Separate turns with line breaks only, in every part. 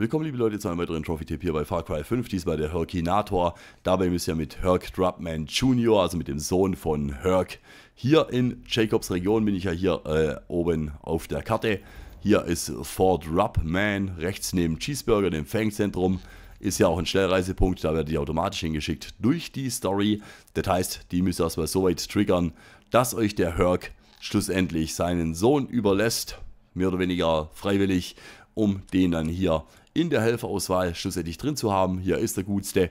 Willkommen, liebe Leute, zu einem weiteren Trophy-Tipp hier bei Far Cry 5, diesmal der Herkinator. Dabei müsst ihr mit Herc Drupman Jr., also mit dem Sohn von Herc. Hier in Jacobs Region bin ich ja hier äh, oben auf der Karte. Hier ist Fort Drubman, rechts neben Cheeseburger, dem Fangzentrum. Ist ja auch ein Schnellreisepunkt, da werdet ihr automatisch hingeschickt durch die Story. Das heißt, die müsst ihr erstmal so weit triggern, dass euch der Herc schlussendlich seinen Sohn überlässt, mehr oder weniger freiwillig, um den dann hier zu in der Helferauswahl schlussendlich drin zu haben. Hier ist der gutste.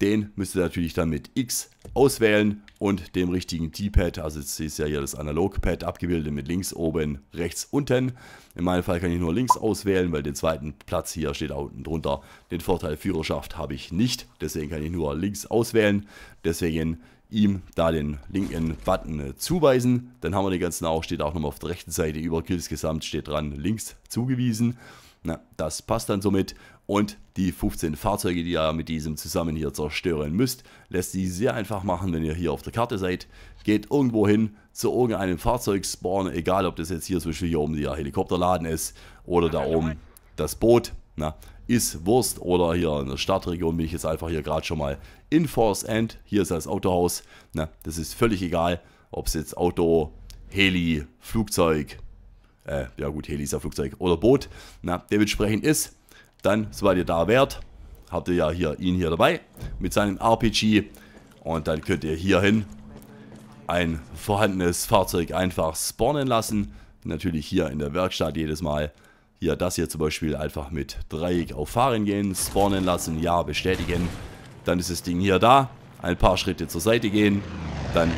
Den müsst ihr natürlich dann mit X auswählen und dem richtigen t pad also jetzt ist ja hier das Analog-Pad abgebildet mit links oben, rechts unten. In meinem Fall kann ich nur links auswählen, weil den zweiten Platz hier steht unten drunter. Den Vorteil Führerschaft habe ich nicht, deswegen kann ich nur links auswählen. Deswegen ihm da den linken Button äh, zuweisen. Dann haben wir den ganzen auch, steht auch nochmal auf der rechten Seite über Kills gesamt, steht dran links zugewiesen. Na, das passt dann somit. Und die 15 Fahrzeuge, die ihr mit diesem zusammen hier zerstören müsst, lässt sich sehr einfach machen, wenn ihr hier auf der Karte seid. Geht irgendwo hin zu irgendeinem Fahrzeugspawn, egal ob das jetzt hier zum Beispiel hier oben der Helikopterladen ist oder da oben das Boot. Na, ist Wurst oder hier in der Stadtregion bin ich jetzt einfach hier gerade schon mal in Force End. Hier ist das Autohaus. Na, das ist völlig egal, ob es jetzt Auto, Heli, Flugzeug, äh, ja gut, Heli ist ja Flugzeug oder Boot. Na, dementsprechend ist, dann, sobald ihr da wärt, habt ihr ja hier ihn hier dabei mit seinem RPG und dann könnt ihr hierhin ein vorhandenes Fahrzeug einfach spawnen lassen. Natürlich hier in der Werkstatt jedes Mal. Hier das hier zum Beispiel einfach mit Dreieck auf Fahren gehen, spawnen lassen, ja, bestätigen. Dann ist das Ding hier da, ein paar Schritte zur Seite gehen, dann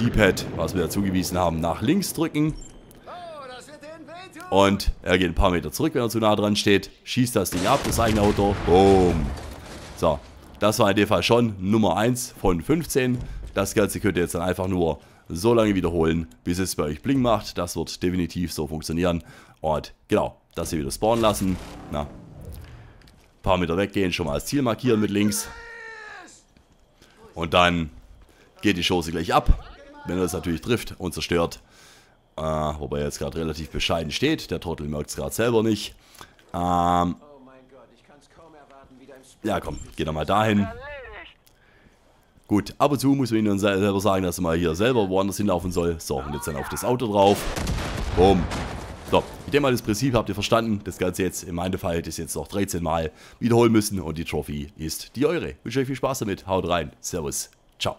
D-Pad, was wir zugewiesen haben, nach links drücken. Und er geht ein paar Meter zurück, wenn er zu nah dran steht, schießt das Ding ab, das eigene Auto, boom. So, das war in dem Fall schon Nummer 1 von 15. Das Ganze könnt ihr jetzt dann einfach nur so lange wiederholen, bis es bei euch Bling macht. Das wird definitiv so funktionieren. Und genau, das hier wieder spawnen lassen. Na, ein paar Meter weggehen, schon mal als Ziel markieren mit links. Und dann geht die Chance gleich ab, wenn er das natürlich trifft und zerstört. Äh, wobei er jetzt gerade relativ bescheiden steht. Der Trottel merkt es gerade selber nicht. Ähm, ja, komm, geh doch mal dahin. Gut, ab und zu muss man ihnen selber sagen, dass er mal hier selber woanders hinlaufen soll. So, und jetzt dann auf das Auto drauf. Boom. Stopp. Ich denke mal, das Prinzip habt ihr verstanden. Das Ganze jetzt in meinem Fall das jetzt noch 13 Mal wiederholen müssen und die Trophy ist die eure. Ich wünsche euch viel Spaß damit. Haut rein. Servus. Ciao.